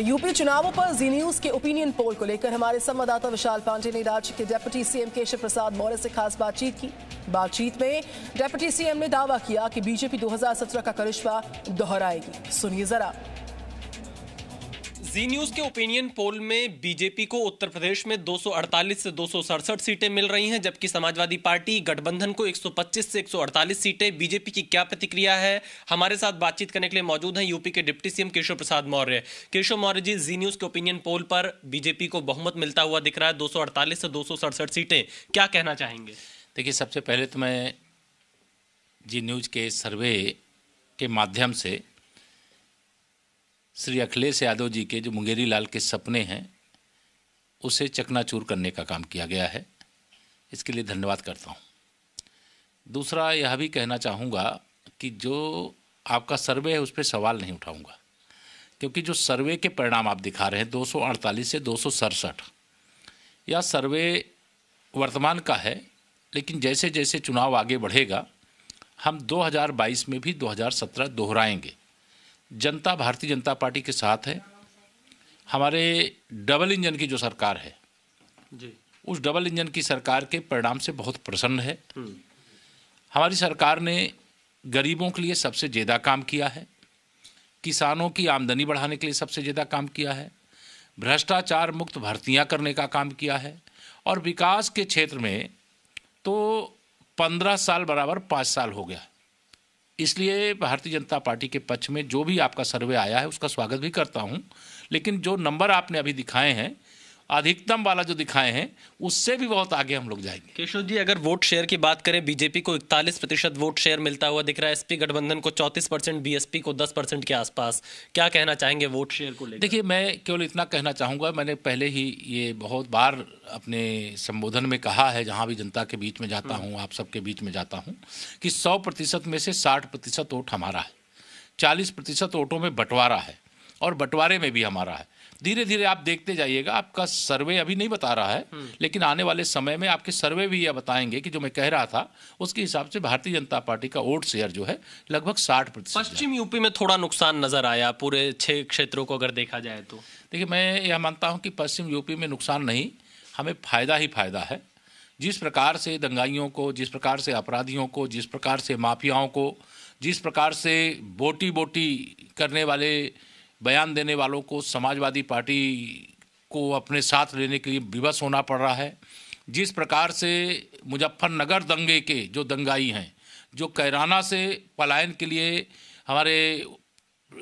तो यूपी चुनावों पर जी न्यूज के ओपिनियन पोल को लेकर हमारे संवाददाता विशाल पांडे ने राज्य के डेप्यूटी सीएम केशव प्रसाद मौर्य से खास बातचीत की बातचीत में डेप्यूटी सीएम ने दावा किया कि बीजेपी 2017 का करिश्मा दोहराएगी सुनिए जरा जी न्यूज के ओपिनियन पोल में बीजेपी को उत्तर प्रदेश में 248 से दो सीटें मिल रही हैं जबकि समाजवादी पार्टी गठबंधन को 125 से 148 सीटें बीजेपी की क्या प्रतिक्रिया है हमारे साथ बातचीत करने के लिए मौजूद हैं यूपी के deputy CM Keshav Prasad Maurya Keshav Maurya ji Zee news के ओपिनियन पोल पर बीजेपी को बहुमत मिलता हुआ दिख रहा है दो से दो सीटें क्या कहना चाहेंगे देखिए सबसे पहले तो मैं जी न्यूज के सर्वे के माध्यम से श्री अखिलेश यादव जी के जो मुंगेरी लाल के सपने हैं उसे चकनाचूर करने का काम किया गया है इसके लिए धन्यवाद करता हूँ दूसरा यह भी कहना चाहूँगा कि जो आपका सर्वे है उस पर सवाल नहीं उठाऊँगा क्योंकि जो सर्वे के परिणाम आप दिखा रहे हैं 248 से दो या सर्वे वर्तमान का है लेकिन जैसे जैसे चुनाव आगे बढ़ेगा हम 2022 में भी 2017 दोहराएंगे जनता भारतीय जनता पार्टी के साथ है हमारे डबल इंजन की जो सरकार है जी उस डबल इंजन की सरकार के परिणाम से बहुत प्रसन्न है हम्म। हमारी सरकार ने गरीबों के लिए सबसे ज़्यादा काम किया है किसानों की आमदनी बढ़ाने के लिए सबसे ज़्यादा काम किया है भ्रष्टाचार मुक्त भर्तियां करने का काम किया है और विकास के क्षेत्र में तो पंद्रह साल बराबर पाँच साल हो गया है इसलिए भारतीय जनता पार्टी के पक्ष में जो भी आपका सर्वे आया है उसका स्वागत भी करता हूँ लेकिन जो नंबर आपने अभी दिखाए हैं अधिकतम वाला जो दिखाए हैं उससे भी बहुत आगे हम लोग जाएंगे केशव जी अगर वोट शेयर की बात करें बीजेपी को इकतालीस प्रतिशत वोट शेयर मिलता हुआ दिख रहा है एसपी गठबंधन को चौतीस परसेंट बीएसपी को दस परसेंट के आसपास क्या कहना चाहेंगे वोट शेयर को लेकर देखिए मैं केवल इतना कहना चाहूँगा मैंने पहले ही ये बहुत बार अपने संबोधन में कहा है जहाँ भी जनता के बीच में जाता हाँ। हूँ आप सबके बीच में जाता हूँ कि सौ प्रतिशत में से साठ प्रतिशत वोट हमारा है चालीस प्रतिशत वोटों में बंटवारा है और बंटवारे में भी हमारा है धीरे धीरे आप देखते जाइएगा आपका सर्वे अभी नहीं बता रहा है हम्म। लेकिन आने वाले समय में आपके सर्वे भी यह बताएंगे कि जो मैं कह रहा था उसके हिसाब से भारतीय जनता पार्टी का वोट शेयर जो है लगभग साठ प्रतिशत पश्चिम यूपी में थोड़ा नुकसान नजर आया पूरे छह क्षेत्रों को अगर देखा जाए तो देखिए मैं यह मानता हूँ कि पश्चिम यूपी में नुकसान नहीं हमें फ़ायदा ही फ़ायदा है जिस प्रकार से दंगाइयों को जिस प्रकार से अपराधियों को जिस प्रकार से माफियाओं को जिस प्रकार से बोटी बोटी करने वाले बयान देने वालों को समाजवादी पार्टी को अपने साथ लेने के लिए विवश होना पड़ रहा है जिस प्रकार से मुजफ्फरनगर दंगे के जो दंगाई हैं जो कैराना से पलायन के लिए हमारे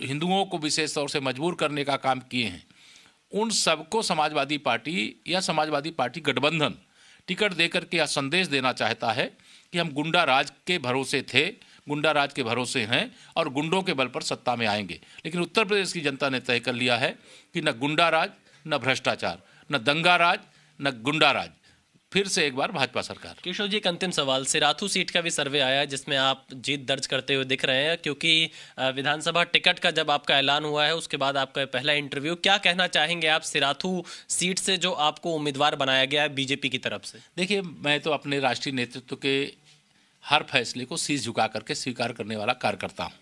हिंदुओं को विशेष तौर से मजबूर करने का काम किए हैं उन सबको समाजवादी पार्टी या समाजवादी पार्टी गठबंधन टिकट देकर के यह संदेश देना चाहता है कि हम गुंडा राज के भरोसे थे गुंडा राज के भरोसे हैं और गुंडों के बल पर सत्ता में आएंगे लेकिन उत्तर प्रदेश की जनता ने तय कर लिया है कि न गुंडा राज न भ्रष्टाचार न दंगा राज न गुंडा राज फिर से एक बार भाजपा सरकार केशव जी एक अंतिम सवाल सिराथू सीट का भी सर्वे आया है जिसमें आप जीत दर्ज करते हुए दिख रहे हैं क्योंकि विधानसभा टिकट का जब आपका ऐलान हुआ है उसके बाद आपका पहला इंटरव्यू क्या कहना चाहेंगे आप सिराथू सीट से जो आपको उम्मीदवार बनाया गया है बीजेपी की तरफ से देखिए मैं तो अपने राष्ट्रीय नेतृत्व के हर फैसले को सी झुका करके स्वीकार करने वाला कार्यकर्ता हूँ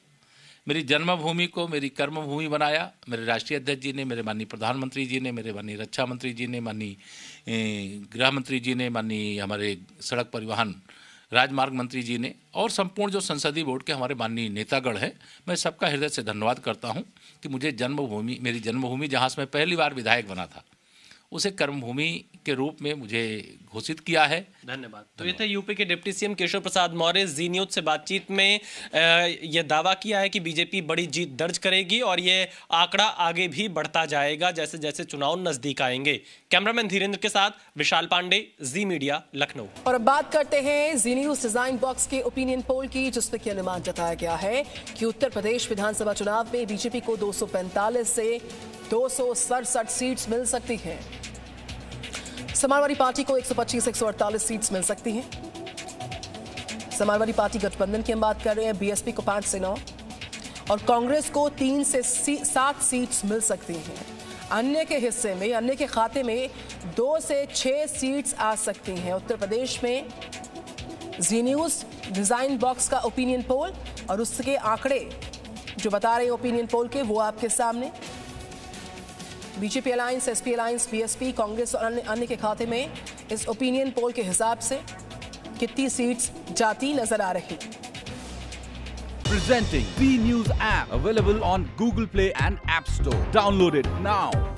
मेरी जन्मभूमि को मेरी कर्मभूमि बनाया मेरे राष्ट्रीय अध्यक्ष जी ने मेरे माननीय प्रधानमंत्री जी ने मेरे माननीय रक्षा मंत्री जी ने माननीय गृह मंत्री जी ने माननीय हमारे सड़क परिवहन राजमार्ग मंत्री जी ने और संपूर्ण जो संसदीय बोर्ड के हमारे माननीय नेतागण हैं मैं सबका हृदय से धन्यवाद करता हूं कि मुझे जन्मभूमि मेरी जन्मभूमि जहां से मैं पहली बार विधायक बना था उसे कर्मभूमि के रूप में मुझे घोषित किया है धन्यवाद तो ये थे यूपी के deputy CM Keshav Prasad Maurya Zee News से बातचीत में यह दावा किया है कि बीजेपी बड़ी जीत दर्ज करेगी और ये आंकड़ा आगे भी बढ़ता जाएगा जैसे जैसे चुनाव नजदीक आएंगे कैमरामैन धीरेन्द्र के साथ विशाल पांडे जी मीडिया लखनऊ और अब बात करते हैं जी न्यूज डिजाइन बॉक्स के ओपिनियन पोल की जिसमें की अनुमान जताया गया है की उत्तर प्रदेश विधानसभा चुनाव में बीजेपी को दो से दो सीट्स मिल सकती हैं समाजवादी पार्टी को 125 148 सीट्स मिल सकती हैं समाजवादी पार्टी गठबंधन की हम बात कर रहे हैं बीएसपी को पांच से नौ और कांग्रेस को तीन से सात सीट्स मिल सकती हैं अन्य के हिस्से में अन्य के खाते में दो से छह सीट्स आ सकती हैं उत्तर प्रदेश में जी न्यूज़ डिज़ाइन बॉक्स का ओपिनियन पोल और उसके आंकड़े जो बता रहे हैं ओपिनियन पोल के वो आपके सामने BJP alliance SP alliance BSP Congress और अन्य अन्य के खाते में इस ओपिनियन पोल के हिसाब से कितनी सीट्स जाती नजर आ रही Presenting B News app available on Google Play and App Store. Download it now.